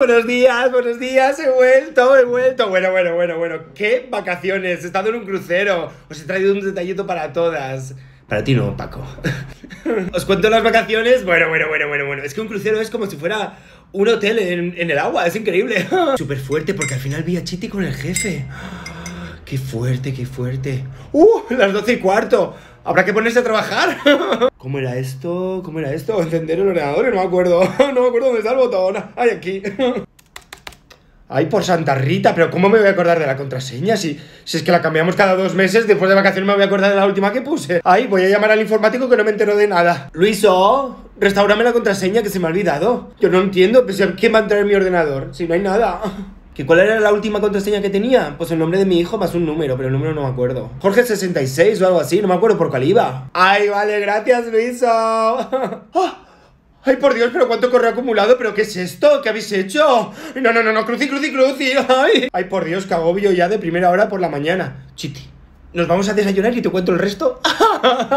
Buenos días, buenos días, he vuelto, he vuelto. Bueno, bueno, bueno, bueno, qué vacaciones, he estado en un crucero. Os he traído un detallito para todas. Para ti no, Paco. Os cuento las vacaciones. Bueno, bueno, bueno, bueno, bueno. Es que un crucero es como si fuera un hotel en, el agua, es increíble. Súper fuerte porque al final vi a Chiti con el jefe. Qué fuerte, qué fuerte. ¡Uh! Las doce y cuarto. Habrá que ponerse a trabajar. ¿Cómo era esto? ¿Cómo era esto? Encender el ordenador, no me acuerdo. No me acuerdo dónde está el botón. Ay, aquí. Ay, por Santa Rita, pero ¿cómo me voy a acordar de la contraseña? Si, si es que la cambiamos cada dos meses, después de vacaciones me voy a acordar de la última que puse. Ay, voy a llamar al informático que no me entero de nada. Luiso, restaurame la contraseña que se me ha olvidado. Yo no entiendo, pero ¿quién va a entrar en mi ordenador? Si no hay nada. ¿Que ¿Cuál era la última contraseña que tenía? Pues el nombre de mi hijo más un número, pero el número no me acuerdo. Jorge66 o algo así, no me acuerdo por cuál iba. ¡Ay, vale, gracias, Luiso! Ah, ¡Ay, por Dios, pero cuánto correo acumulado! ¿Pero qué es esto? ¿Qué habéis hecho? ¡No, no, no, no! ¡Cruci, cruci, cruci! ¡Ay! ¡Ay, por Dios, qué agobio ya de primera hora por la mañana! Chiti, ¿nos vamos a desayunar y te cuento el resto?